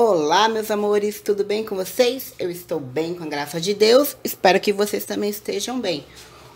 Olá, meus amores, tudo bem com vocês? Eu estou bem com a graça de Deus. Espero que vocês também estejam bem.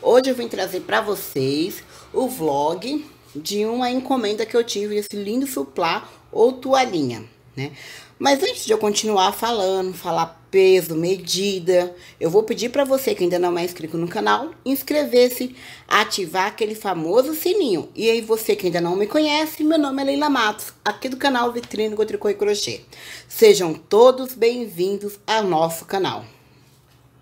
Hoje eu vim trazer para vocês o vlog de uma encomenda que eu tive esse lindo suplá ou toalhinha, né? Mas antes de eu continuar falando, falar peso, medida. Eu vou pedir para você que ainda não é inscrito no canal, inscrever-se, ativar aquele famoso sininho. E aí você que ainda não me conhece, meu nome é Leila Matos, aqui do canal Vitrine com Tricô e Crochê. Sejam todos bem-vindos ao nosso canal.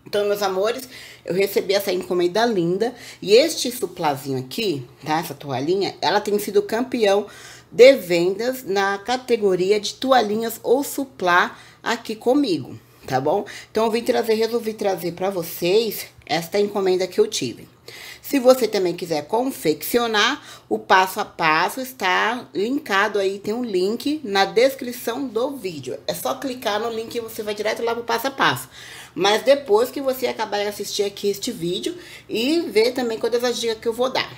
Então, meus amores, eu recebi essa encomenda linda. E este suplazinho aqui, tá? Essa toalhinha, ela tem sido campeão de vendas na categoria de toalhinhas ou suplá aqui comigo tá bom? Então, eu vim trazer, resolvi trazer para vocês esta encomenda que eu tive. Se você também quiser confeccionar, o passo a passo está linkado aí, tem um link na descrição do vídeo. É só clicar no link e você vai direto lá pro passo a passo. Mas depois que você acabar de assistir aqui este vídeo e ver também todas as dicas que eu vou dar.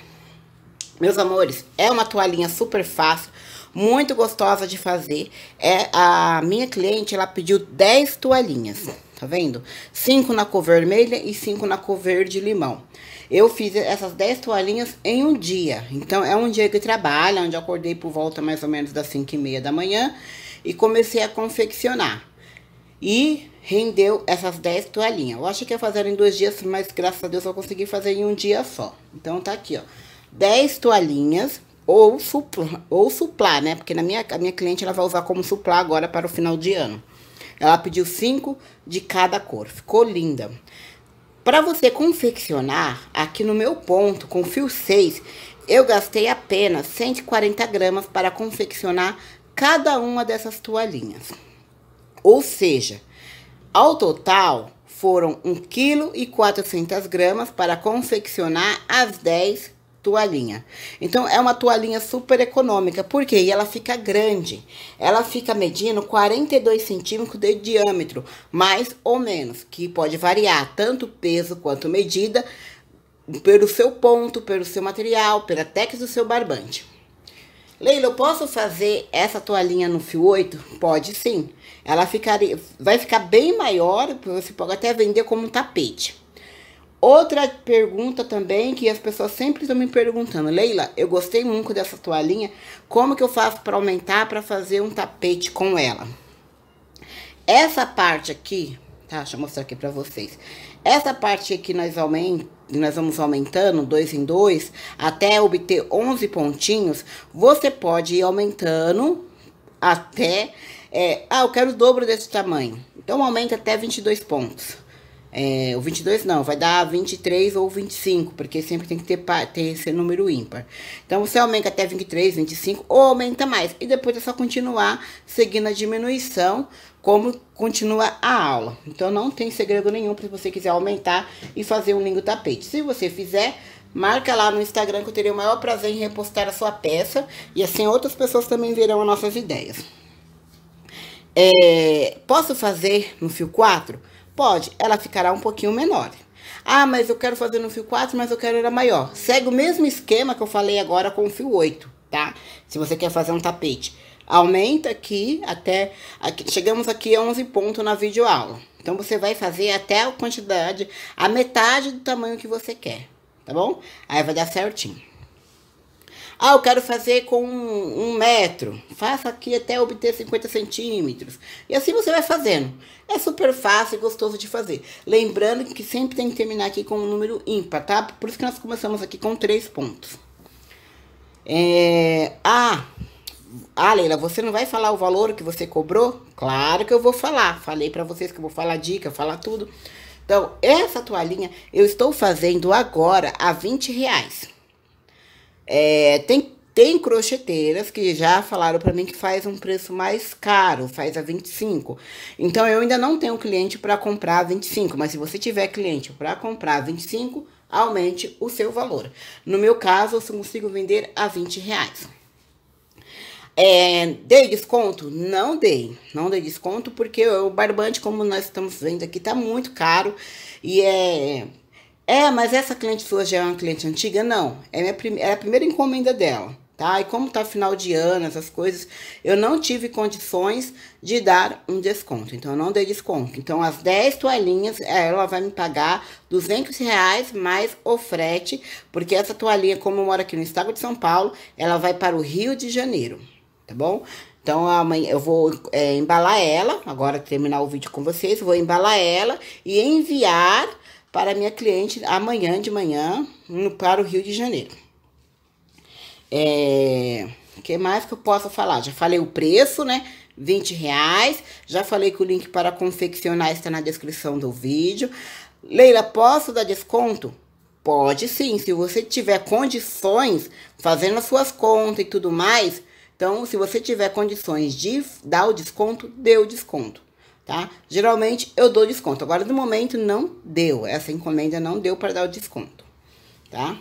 Meus amores, é uma toalhinha super fácil, muito gostosa de fazer. É a minha cliente, ela pediu 10 toalhinhas, tá vendo? 5 na cor vermelha e 5 na cor verde limão. Eu fiz essas 10 toalhinhas em um dia. Então, é um dia que trabalha, onde eu acordei por volta mais ou menos das 5 e meia da manhã e comecei a confeccionar. E rendeu essas 10 toalhinhas. Eu acho que ia fazer em dois dias, mas graças a Deus eu consegui fazer em um dia só. Então, tá aqui, ó. 10 toalhinhas ou, supla, ou suplar, né? Porque na minha, a minha cliente ela vai usar como suplar agora para o final de ano. Ela pediu cinco de cada cor, ficou linda. Para você confeccionar, aqui no meu ponto, com fio 6, eu gastei apenas 140 gramas para confeccionar cada uma dessas toalhinhas. Ou seja, ao total foram 1,4 kg e gramas para confeccionar as 10 toalhinha. Então, é uma toalhinha super econômica. Por quê? E ela fica grande. Ela fica medindo 42 centímetros de diâmetro, mais ou menos, que pode variar tanto peso quanto medida, pelo seu ponto, pelo seu material, pela tex do seu barbante. Leila, eu posso fazer essa toalhinha no fio 8? Pode sim. Ela ficaria, vai ficar bem maior, você pode até vender como um tapete. Outra pergunta também que as pessoas sempre estão me perguntando, Leila, eu gostei muito dessa toalhinha, como que eu faço para aumentar para fazer um tapete com ela? Essa parte aqui, tá? Deixa eu mostrar aqui para vocês. Essa parte aqui nós aumentamos nós vamos aumentando dois em dois até obter 11 pontinhos, você pode ir aumentando até. É, ah, eu quero o dobro desse tamanho. Então, aumenta até 22 pontos. É, o 22 não, vai dar 23 ou 25, porque sempre tem que ter, ter esse número ímpar. Então, você aumenta até 23, 25 ou aumenta mais. E depois é só continuar seguindo a diminuição, como continua a aula. Então, não tem segredo nenhum para você quiser aumentar e fazer um lindo tapete. Se você fizer, marca lá no Instagram que eu teria o maior prazer em repostar a sua peça. E assim outras pessoas também verão as nossas ideias. É, posso fazer no fio 4? Pode, ela ficará um pouquinho menor. Ah, mas eu quero fazer no fio 4, mas eu quero era maior. Segue o mesmo esquema que eu falei agora com o fio 8, tá? Se você quer fazer um tapete. Aumenta aqui até... Aqui, chegamos aqui a 11 pontos na videoaula. Então, você vai fazer até a quantidade, a metade do tamanho que você quer, tá bom? Aí vai dar certinho. Ah, eu quero fazer com um, um metro. Faça aqui até obter 50 centímetros. E assim você vai fazendo. É super fácil e gostoso de fazer. Lembrando que sempre tem que terminar aqui com um número ímpar, tá? Por isso que nós começamos aqui com três pontos. É... Ah, ah, Leila, você não vai falar o valor que você cobrou? Claro que eu vou falar. Falei para vocês que eu vou falar dica, falar tudo. Então, essa toalhinha eu estou fazendo agora a 20 reais. É, tem, tem crocheteiras que já falaram para mim que faz um preço mais caro, faz a 25. Então eu ainda não tenho cliente para comprar a 25, mas se você tiver cliente para comprar a 25, aumente o seu valor. No meu caso, eu consigo vender a 20 reais. É, dei desconto? Não dei. Não dei desconto porque o barbante, como nós estamos vendo aqui, tá muito caro. E é é, mas essa cliente sua já é uma cliente antiga? Não. É, minha é a primeira encomenda dela, tá? E como tá final de ano, essas coisas, eu não tive condições de dar um desconto. Então, eu não dei desconto. Então, as 10 toalhinhas, é, ela vai me pagar 200 reais mais o frete, porque essa toalhinha, como eu moro aqui no estado de São Paulo, ela vai para o Rio de Janeiro, tá bom? Então, amanhã eu vou é, embalar ela, agora terminar o vídeo com vocês, vou embalar ela e enviar para minha cliente amanhã de manhã para o Rio de Janeiro. É, que mais que eu posso falar? Já falei o preço, né? 20 reais. Já falei que o link para confeccionar está na descrição do vídeo. Leila, posso dar desconto? Pode sim, se você tiver condições, fazendo as suas contas e tudo mais, então, se você tiver condições de dar o desconto, dê o desconto, tá? Geralmente eu dou desconto. Agora no momento não deu, essa encomenda não deu para dar o desconto, tá?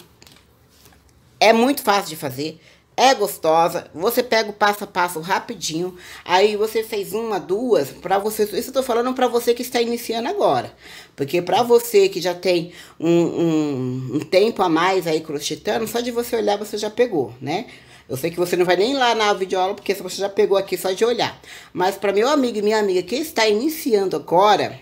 É muito fácil de fazer, é gostosa. Você pega o passo a passo rapidinho. Aí você fez uma, duas, para você. Isso eu tô falando para você que está iniciando agora. Porque para você que já tem um, um, um, tempo a mais aí crochetando, só de você olhar você já pegou, né? Eu sei que você não vai nem lá na videoaula, porque você já pegou aqui só de olhar. Mas para meu amigo e minha amiga que está iniciando agora,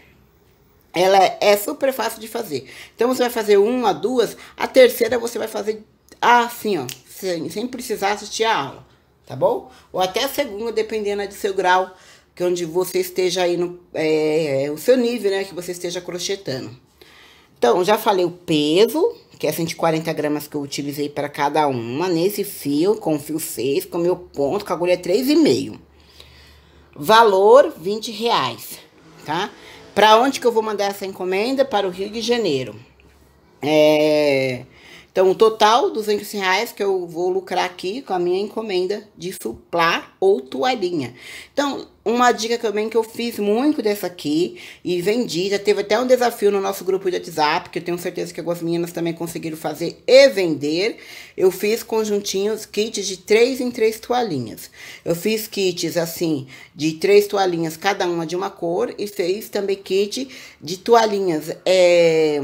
ela é super fácil de fazer. Então você vai fazer uma, duas, a terceira você vai fazer assim, ó, sem, sem precisar assistir a aula, tá bom? Ou até a segunda, dependendo do seu grau, que é onde você esteja aí no é, é, o seu nível, né, que você esteja crochetando. Então, já falei o peso, que é 140 gramas que eu utilizei para cada uma, nesse fio, com fio 6, com meu ponto, com a agulha 3,5. Valor, 20 reais, tá? Para onde que eu vou mandar essa encomenda? Para o Rio de Janeiro. É... Então, o total, 200 reais que eu vou lucrar aqui com a minha encomenda de suplá ou toalhinha. Então, uma dica também que eu fiz muito dessa aqui e vendi, já teve até um desafio no nosso grupo de WhatsApp, que eu tenho certeza que algumas meninas também conseguiram fazer e vender. Eu fiz conjuntinhos, kits de três em três toalhinhas. Eu fiz kits assim, de três toalhinhas, cada uma de uma cor, e fiz também kit de toalhinhas. É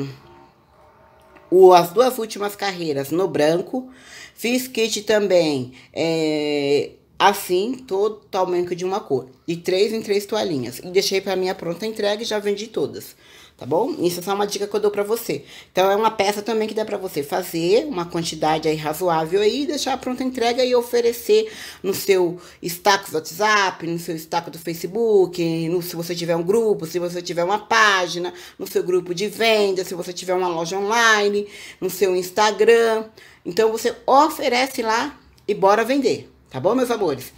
as duas últimas carreiras no branco. Fiz kit também é, assim totalmente de uma cor, e três em três toalhinhas. E deixei para minha pronta entrega e já vendi todas, tá bom? Isso é só uma dica que eu dou para você. Então é uma peça também que dá para você fazer uma quantidade aí razoável aí, deixar a pronta entrega e oferecer no seu status do WhatsApp, no seu status do Facebook, no, se você tiver um grupo, se você tiver uma página, no seu grupo de venda, se você tiver uma loja online, no seu Instagram. Então você oferece lá e bora vender. Tá bom, meus amores?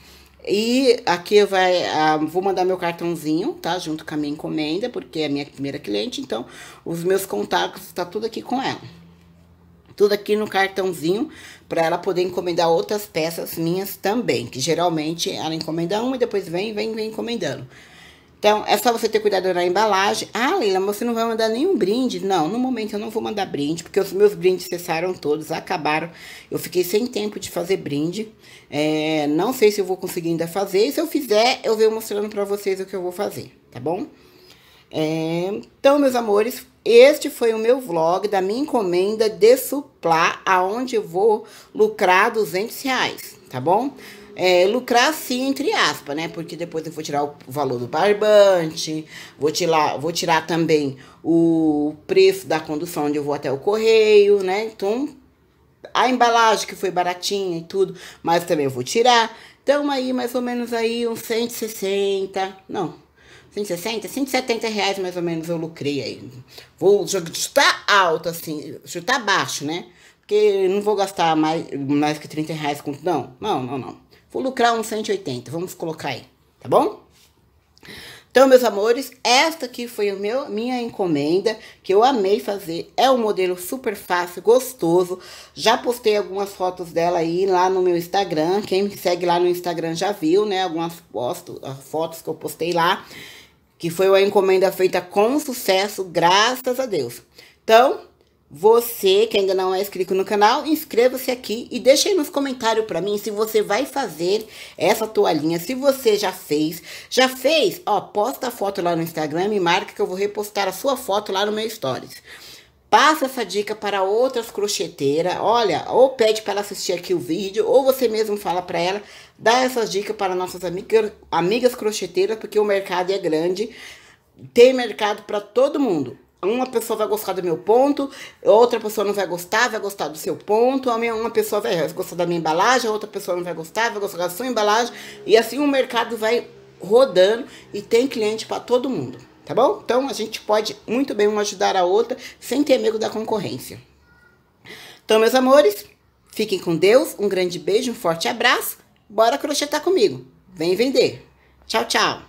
E aqui vai, vou mandar meu cartãozinho, tá? Junto com a minha encomenda, porque é a minha primeira cliente, então os meus contatos tá tudo aqui com ela. Tudo aqui no cartãozinho, para ela poder encomendar outras peças minhas também, que geralmente ela encomenda uma e depois vem, vem, vem encomendando. Então, é só você ter cuidado na embalagem. Ah, Leila, você não vai mandar nenhum brinde? Não, no momento eu não vou mandar brinde, porque os meus brindes cessaram todos, acabaram. Eu fiquei sem tempo de fazer brinde. É, não sei se eu vou conseguir ainda fazer. E se eu fizer, eu venho mostrando pra vocês o que eu vou fazer, tá bom? É, então, meus amores, este foi o meu vlog da minha encomenda de suplá, aonde eu vou lucrar 200 reais, tá bom? é, lucrar sim, entre aspas, né? Porque depois eu vou tirar o valor do barbante, vou tirar, vou tirar também o preço da condução onde eu vou até o correio, né? Então, a embalagem que foi baratinha e tudo, mas também eu vou tirar. Então, aí, mais ou menos aí, uns 160, não, 160, 170 reais mais ou menos eu lucrei aí. Vou chutar alto, assim, chutar baixo, né? Porque não vou gastar mais, mais que 30 reais com... Não, não, não, não lucrar uns 180, vamos colocar aí, tá bom? Então, meus amores, esta aqui foi a meu, minha encomenda, que eu amei fazer. É um modelo super fácil, gostoso. Já postei algumas fotos dela aí lá no meu Instagram. Quem me segue lá no Instagram já viu, né? Algumas posto, fotos que eu postei lá. Que foi uma encomenda feita com sucesso, graças a Deus. Então, você que ainda não é inscrito no canal, inscreva-se aqui e deixe aí nos comentários para mim se você vai fazer essa toalhinha, se você já fez. Já fez? Ó, posta a foto lá no Instagram e marca que eu vou repostar a sua foto lá no meu stories. Passa essa dica para outras crocheteiras, olha, ou pede para ela assistir aqui o vídeo, ou você mesmo fala para ela, dá essas dicas para nossas amiga, amigas crocheteiras, porque o mercado é grande, tem mercado para todo mundo. Uma pessoa vai gostar do meu ponto, outra pessoa não vai gostar, vai gostar do seu ponto. Uma pessoa vai gostar da minha embalagem, outra pessoa não vai gostar, vai gostar da sua embalagem. E assim o mercado vai rodando e tem cliente para todo mundo, tá bom? Então a gente pode muito bem uma ajudar a outra sem ter medo da concorrência. Então, meus amores, fiquem com Deus, um grande beijo, um forte abraço. Bora crochetar comigo. Vem vender. Tchau, tchau.